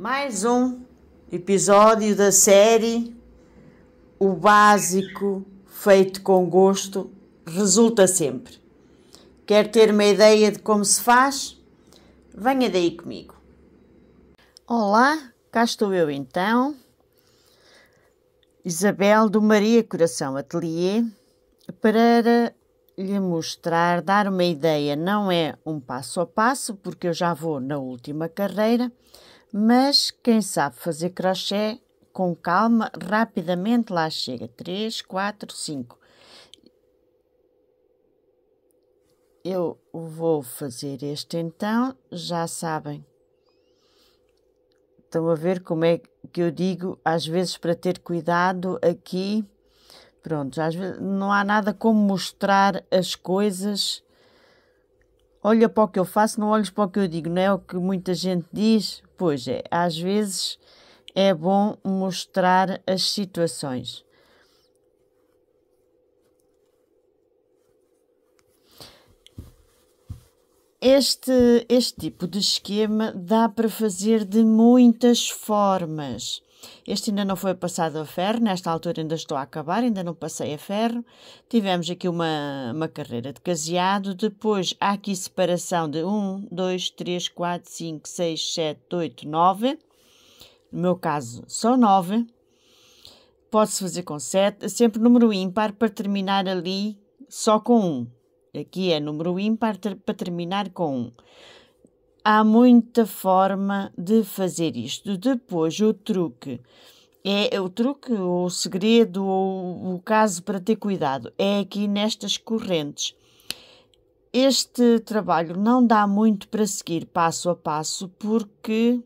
Mais um episódio da série O Básico Feito com Gosto Resulta Sempre. Quer ter uma ideia de como se faz? Venha daí comigo. Olá, cá estou eu então, Isabel do Maria Coração Atelier, para lhe mostrar, dar uma ideia. Não é um passo a passo, porque eu já vou na última carreira mas quem sabe fazer crochê com calma, rapidamente lá chega. 3, 4, 5. Eu vou fazer este então, já sabem. Estão a ver como é que eu digo, às vezes para ter cuidado aqui. Pronto, às vezes não há nada como mostrar as coisas olha para o que eu faço, não olhes para o que eu digo, não é o que muita gente diz? Pois é, às vezes é bom mostrar as situações. Este, este tipo de esquema dá para fazer de muitas formas. Este ainda não foi passado a ferro, nesta altura ainda estou a acabar, ainda não passei a ferro. Tivemos aqui uma, uma carreira de caseado, depois há aqui separação de 1, 2, 3, 4, 5, 6, 7, 8, 9. No meu caso, só 9. Posso fazer com 7, sempre número ímpar para terminar ali só com 1. Aqui é número ímpar para terminar com 1 há muita forma de fazer isto. Depois, o truque. É o truque, o segredo, ou o caso para ter cuidado, é aqui nestas correntes. Este trabalho não dá muito para seguir passo a passo porque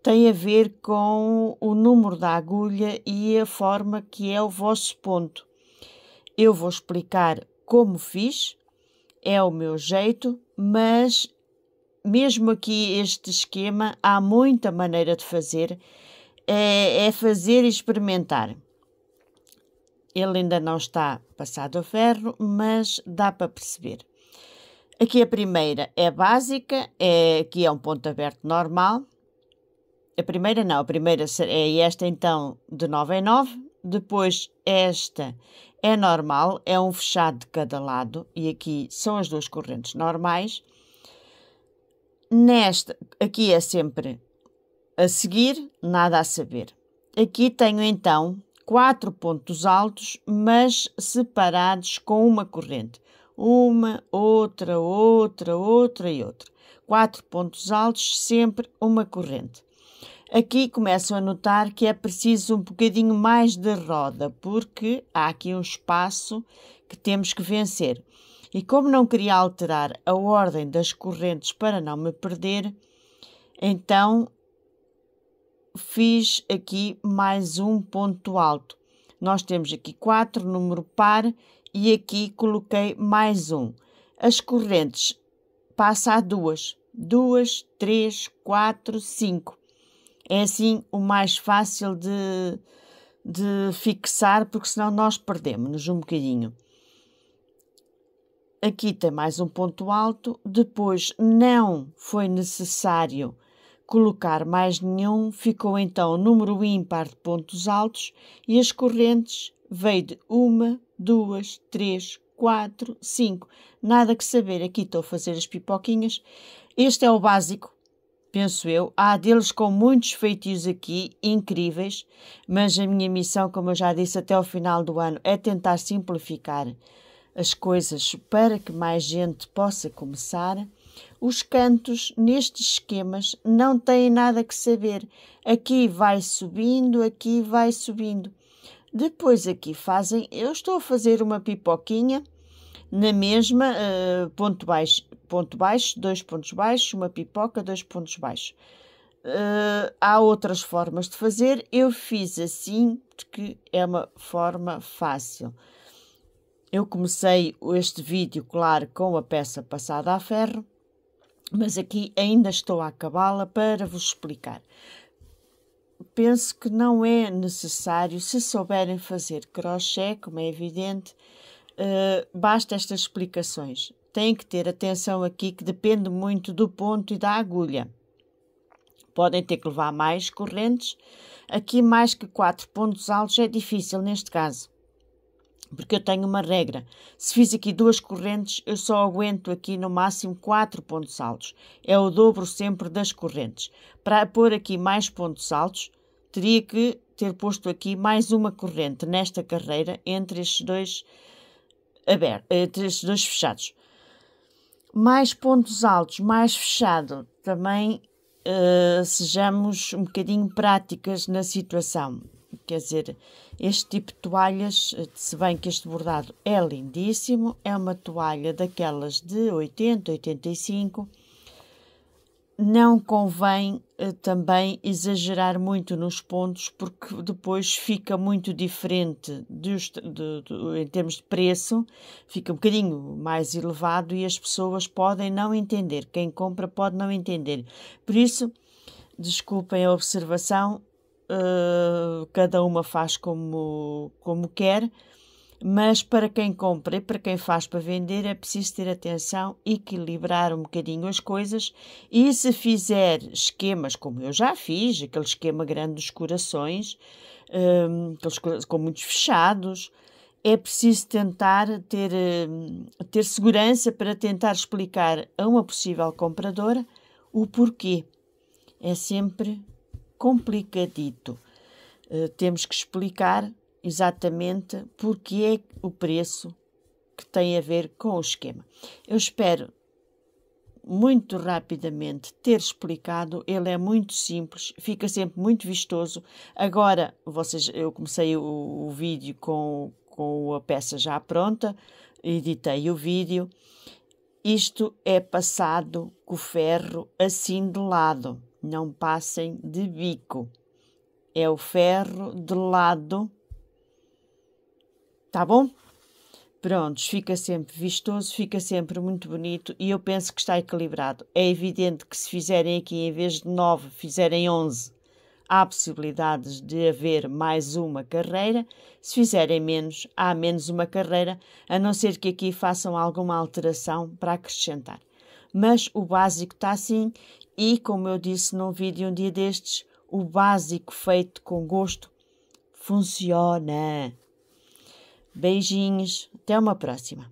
tem a ver com o número da agulha e a forma que é o vosso ponto. Eu vou explicar como fiz, é o meu jeito, mas mesmo aqui este esquema, há muita maneira de fazer, é, é fazer e experimentar. Ele ainda não está passado a ferro, mas dá para perceber. Aqui a primeira é básica, é, aqui é um ponto aberto normal. A primeira não, a primeira é esta então de 9 em 9, depois esta é normal, é um fechado de cada lado e aqui são as duas correntes normais. Nesta, aqui é sempre a seguir, nada a saber. Aqui tenho então quatro pontos altos, mas separados com uma corrente. Uma, outra, outra, outra e outra. Quatro pontos altos, sempre uma corrente. Aqui começam a notar que é preciso um bocadinho mais de roda, porque há aqui um espaço que temos que vencer. E como não queria alterar a ordem das correntes para não me perder, então fiz aqui mais um ponto alto. Nós temos aqui 4, número par, e aqui coloquei mais um. As correntes passa a duas, duas, três, quatro, cinco. É assim o mais fácil de, de fixar, porque senão nós perdemos-nos um bocadinho. Aqui tem mais um ponto alto. Depois não foi necessário colocar mais nenhum, ficou então o número ímpar de pontos altos e as correntes veio de uma, duas, três, quatro, cinco. Nada que saber. Aqui estou a fazer as pipoquinhas. Este é o básico, penso eu. Há deles com muitos feitios aqui, incríveis, mas a minha missão, como eu já disse, até o final do ano é tentar simplificar as coisas para que mais gente possa começar, os cantos nestes esquemas não têm nada que saber. Aqui vai subindo, aqui vai subindo. Depois aqui fazem, eu estou a fazer uma pipoquinha na mesma, uh, ponto baixo, ponto baixo, dois pontos baixos, uma pipoca, dois pontos baixos. Uh, há outras formas de fazer, eu fiz assim porque é uma forma fácil. Eu comecei este vídeo, claro, com a peça passada a ferro, mas aqui ainda estou a acabá-la para vos explicar. Penso que não é necessário, se souberem fazer crochê, como é evidente, uh, basta estas explicações. Tem que ter atenção aqui que depende muito do ponto e da agulha. Podem ter que levar mais correntes. Aqui mais que quatro pontos altos é difícil neste caso porque eu tenho uma regra. Se fiz aqui duas correntes, eu só aguento aqui no máximo quatro pontos altos. É o dobro sempre das correntes. Para pôr aqui mais pontos altos, teria que ter posto aqui mais uma corrente nesta carreira entre estes dois abertos, entre estes dois fechados. Mais pontos altos, mais fechado, também uh, sejamos um bocadinho práticas na situação quer dizer, este tipo de toalhas, eh, se bem que este bordado é lindíssimo, é uma toalha daquelas de 80, 85. Não convém eh, também exagerar muito nos pontos, porque depois fica muito diferente de, de, em termos de preço, fica um bocadinho mais elevado e as pessoas podem não entender. Quem compra pode não entender. Por isso, desculpem a observação, eh, cada uma faz como, como quer, mas para quem compra e para quem faz para vender é preciso ter atenção, equilibrar um bocadinho as coisas e se fizer esquemas, como eu já fiz, aquele esquema grande dos corações, um, ehm, aqueles com muitos fechados, é preciso tentar ter, eh, ter segurança para tentar explicar a uma possível compradora o porquê. É sempre complicadito. Eh, temos que explicar exatamente porque é o preço que tem a ver com o esquema. Eu espero muito rapidamente ter explicado, ele é muito simples, fica sempre muito vistoso. Agora, vocês, eu comecei o, o vídeo com, com a peça já pronta, editei o vídeo. Isto é passado com o ferro assim de lado não passem de bico. É o ferro de lado. Tá bom? Prontos, fica sempre vistoso, fica sempre muito bonito e eu penso que está equilibrado. É evidente que se fizerem aqui em vez de 9, fizerem 11, há possibilidades de haver mais uma carreira. Se fizerem menos, há menos uma carreira, a não ser que aqui façam alguma alteração para acrescentar mas o básico está assim e, como eu disse num vídeo um dia destes, o básico feito com gosto funciona. Beijinhos, até uma próxima.